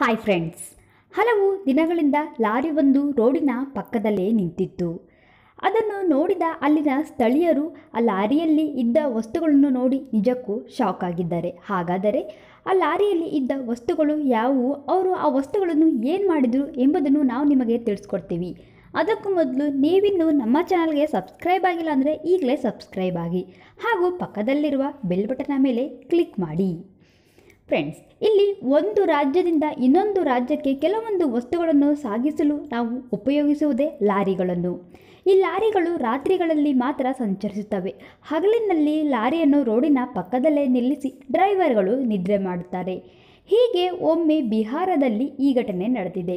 hi friends ಹಲವು ದಿನಗಳಿಂದ lorry ಒಂದು ರೋಡಿನ ಪಕ್ಕದಲ್ಲೇ ನಿಂತಿತ್ತು ಅದನ್ನು ನೋಡಿದ ಅಲ್ಲಿನ ಸ್ಥಳೀಯರು ಆ ಲಾರಿಯಲ್ಲಿ ಇದ್ದ ವಸ್ತುಗಳನ್ನು ನೋಡಿ ನಿಜಕ್ಕೂ ಶಾಕ್ ಆಗಿದ್ದಾರೆ ಹಾಗಾದರೆ ಆ ಲಾರಿಯಲ್ಲಿ ಇದ್ದ ವಸ್ತುಗಳು ಯಾವುವು ಅವರು ಆ ವಸ್ತುಗಳನ್ನು ಏನು ಮಾಡಿದರು ಎಂಬುದನ್ನು ನಾವು ನಿಮಗೆ ತಿಳಿಸ್ಕೊಡ್ತೀವಿ ಅದಕ್ಕೂ ಮೊದಲು ನೀವಿನ್ನೂ ನಮ್ಮ ಚಾನಲ್ಗೆ ಸಬ್ಸ್ಕ್ರೈಬ್ ಆಗಿಲ್ಲ ಅಂದರೆ ಈಗಲೇ ಸಬ್ಸ್ಕ್ರೈಬ್ ಆಗಿ ಹಾಗೂ ಪಕ್ಕದಲ್ಲಿರುವ ಬೆಲ್ ಬಟನ್ನ ಮೇಲೆ ಕ್ಲಿಕ್ ಮಾಡಿ ಫ್ರೆಂಡ್ಸ್ ಇಲ್ಲಿ ಒಂದು ರಾಜ್ಯದಿಂದ ಇನ್ನೊಂದು ರಾಜ್ಯಕ್ಕೆ ಕೆಲವೊಂದು ವಸ್ತುಗಳನ್ನು ಸಾಗಿಸಲು ನಾವು ಉಪಯೋಗಿಸುವುದೇ ಲಾರಿಗಳನ್ನು ಈ ಲಾರಿಗಳು ರಾತ್ರಿಗಳಲ್ಲಿ ಮಾತ್ರ ಸಂಚರಿಸುತ್ತವೆ ಹಗಲಿನಲ್ಲಿ ಲಾರಿಯನ್ನು ರೋಡಿನ ಪಕ್ಕದಲ್ಲೇ ನಿಲ್ಲಿಸಿ ಡ್ರೈವರ್ಗಳು ನಿದ್ರೆ ಮಾಡುತ್ತಾರೆ ಹೀಗೆ ಒಮ್ಮೆ ಬಿಹಾರದಲ್ಲಿ ಈ ಘಟನೆ ನಡೆದಿದೆ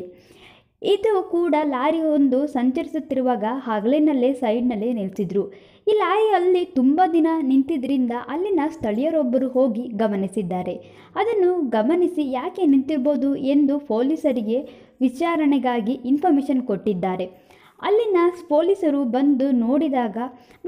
ಇದು ಕೂಡ ಲಾರಿ ಒಂದು ಸಂಚರಿಸುತ್ತಿರುವಾಗ ಹಗಲಿನಲ್ಲೇ ಸೈಡ್ನಲ್ಲೇ ನಿಲ್ಲಿಸಿದ್ರು ಈ ಲಾರಿ ಅಲ್ಲಿ ತುಂಬ ದಿನ ನಿಂತಿದ್ದರಿಂದ ಅಲ್ಲಿನ ಸ್ಥಳೀಯರೊಬ್ಬರು ಹೋಗಿ ಗಮನಿಸಿದ್ದಾರೆ ಅದನ್ನು ಗಮನಿಸಿ ಯಾಕೆ ನಿಂತಿರ್ಬೋದು ಎಂದು ಪೊಲೀಸರಿಗೆ ವಿಚಾರಣೆಗಾಗಿ ಇನ್ಫಾರ್ಮೇಷನ್ ಕೊಟ್ಟಿದ್ದಾರೆ ಅಲ್ಲಿನ ಪೊಲೀಸರು ಬಂದು ನೋಡಿದಾಗ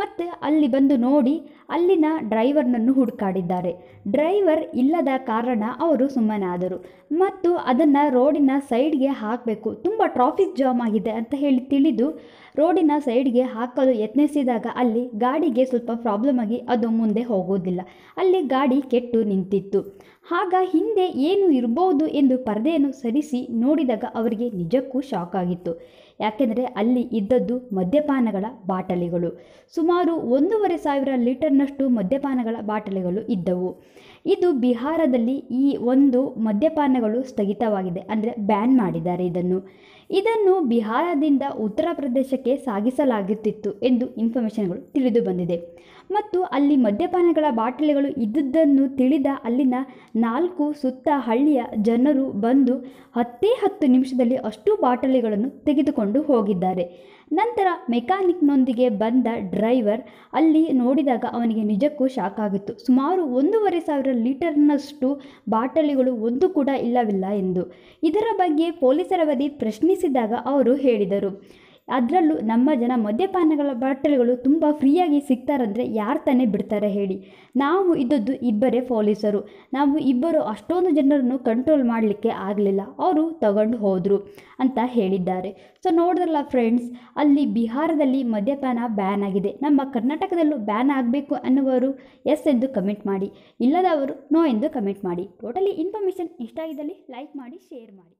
ಮತ್ತು ಅಲ್ಲಿ ಬಂದು ನೋಡಿ ಅಲ್ಲಿನ ಡ್ರೈವರ್ನನ್ನು ಹುಡುಕಾಡಿದ್ದಾರೆ ಡ್ರೈವರ್ ಇಲ್ಲದ ಕಾರಣ ಅವರು ಸುಮ್ಮನಾದರು ಮತ್ತು ಅದನ್ನು ರೋಡಿನ ಸೈಡ್ಗೆ ಹಾಕಬೇಕು ತುಂಬ ಟ್ರಾಫಿಕ್ ಜಾಮ್ ಆಗಿದೆ ಅಂತ ಹೇಳಿ ತಿಳಿದು ರೋಡಿನ ಸೈಡ್ಗೆ ಹಾಕಲು ಯತ್ನಿಸಿದಾಗ ಅಲ್ಲಿ ಗಾಡಿಗೆ ಸ್ವಲ್ಪ ಪ್ರಾಬ್ಲಮ್ ಆಗಿ ಅದು ಮುಂದೆ ಹೋಗೋದಿಲ್ಲ ಅಲ್ಲಿ ಗಾಡಿ ಕೆಟ್ಟು ನಿಂತಿತ್ತು ಆಗ ಹಿಂದೆ ಏನು ಇರಬಹುದು ಎಂದು ಪರದೆಯನ್ನು ಸರಿಸಿ ನೋಡಿದಾಗ ಅವರಿಗೆ ನಿಜಕ್ಕೂ ಶಾಕ್ ಆಗಿತ್ತು ಯಾಕೆಂದರೆ ಅಲ್ಲಿ ಇದ್ದದ್ದು ಮದ್ಯಪಾನಗಳ ಬಾಟಲಿಗಳು ಸುಮಾರು ಒಂದೂವರೆ ಸಾವಿರ ಲೀಟರ್ನಷ್ಟು ಮದ್ಯಪಾನಗಳ ಬಾಟಲಿಗಳು ಇದ್ದವು ಇದು ಬಿಹಾರದಲ್ಲಿ ಈ ಒಂದು ಮದ್ಯಪಾನಗಳು ಸ್ಥಗಿತವಾಗಿದೆ ಅಂದರೆ ಬ್ಯಾನ್ ಮಾಡಿದ್ದಾರೆ ಇದನ್ನು ಇದನ್ನು ಬಿಹಾರದಿಂದ ಉತ್ತರ ಪ್ರದೇಶಕ್ಕೆ ಸಾಗಿಸಲಾಗುತ್ತಿತ್ತು ಎಂದು ಇನ್ಫಾರ್ಮೇಷನ್ಗಳು ತಿಳಿದು ಬಂದಿದೆ ಮತ್ತು ಅಲ್ಲಿ ಮದ್ಯಪಾನಗಳ ಬಾಟಲಿಗಳು ಇದ್ದುದನ್ನು ತಿಳಿದ ಅಲ್ಲಿನ ನಾಲ್ಕು ಸುತ್ತ ಹಳ್ಳಿಯ ಜನರು ಬಂದು ಹತ್ತೇ ಹತ್ತು ನಿಮಿಷದಲ್ಲಿ ಅಷ್ಟು ಬಾಟಲಿಗಳನ್ನು ತೆಗೆದುಕೊಂಡು ಹೋಗಿದ್ದಾರೆ ನಂತರ ಮೆಕ್ಯಾನಿಕ್ನೊಂದಿಗೆ ಬಂದ ಡ್ರೈವರ್ ಅಲ್ಲಿ ನೋಡಿದಾಗ ಅವನಿಗೆ ನಿಜಕ್ಕೂ ಶಾಕ್ ಆಗಿತ್ತು ಸುಮಾರು ಒಂದೂವರೆ ಸಾವಿರ ಲೀಟರ್ನಷ್ಟು ಬಾಟಲಿಗಳು ಒಂದು ಕೂಡ ಇಲ್ಲವಿಲ್ಲ ಎಂದು ಇದರ ಬಗ್ಗೆ ಪೊಲೀಸರ ಬದಿ ಪ್ರಶ್ನಿಸಿದಾಗ ಅವರು ಹೇಳಿದರು ಅದರಲ್ಲೂ ನಮ್ಮ ಜನ ಮದ್ಯಪಾನಗಳ ಬಾಟಲಿಗಳು ತುಂಬ ಫ್ರೀಯಾಗಿ ಸಿಗ್ತಾರಂದರೆ ಯಾರು ತಾನೇ ಬಿಡ್ತಾರೆ ಹೇಳಿ ನಾವು ಇದ್ದದ್ದು ಇಬ್ಬರೇ ಪೊಲೀಸರು ನಾವು ಇಬ್ಬರು ಅಷ್ಟೊಂದು ಜನರನ್ನು ಕಂಟ್ರೋಲ್ ಮಾಡಲಿಕ್ಕೆ ಆಗಲಿಲ್ಲ ಅವರು ತಗೊಂಡು ಹೋದರು ಅಂತ ಹೇಳಿದ್ದಾರೆ ಸೊ ನೋಡಿದ್ರಲ್ಲ ಫ್ರೆಂಡ್ಸ್ ಅಲ್ಲಿ ಬಿಹಾರದಲ್ಲಿ ಮದ್ಯಪಾನ ಬ್ಯಾನ್ ಆಗಿದೆ ನಮ್ಮ ಕರ್ನಾಟಕದಲ್ಲೂ ಬ್ಯಾನ್ ಆಗಬೇಕು ಅನ್ನುವರು ಎಸ್ ಎಂದು ಕಮೆಂಟ್ ಮಾಡಿ ಇಲ್ಲದವರು ನೋ ಎಂದು ಕಮೆಂಟ್ ಮಾಡಿ ಟೋಟಲಿ ಇನ್ಫಾರ್ಮೇಷನ್ ಇಷ್ಟ ಆಗಿದ್ದಲ್ಲಿ ಲೈಕ್ ಮಾಡಿ ಶೇರ್ ಮಾಡಿ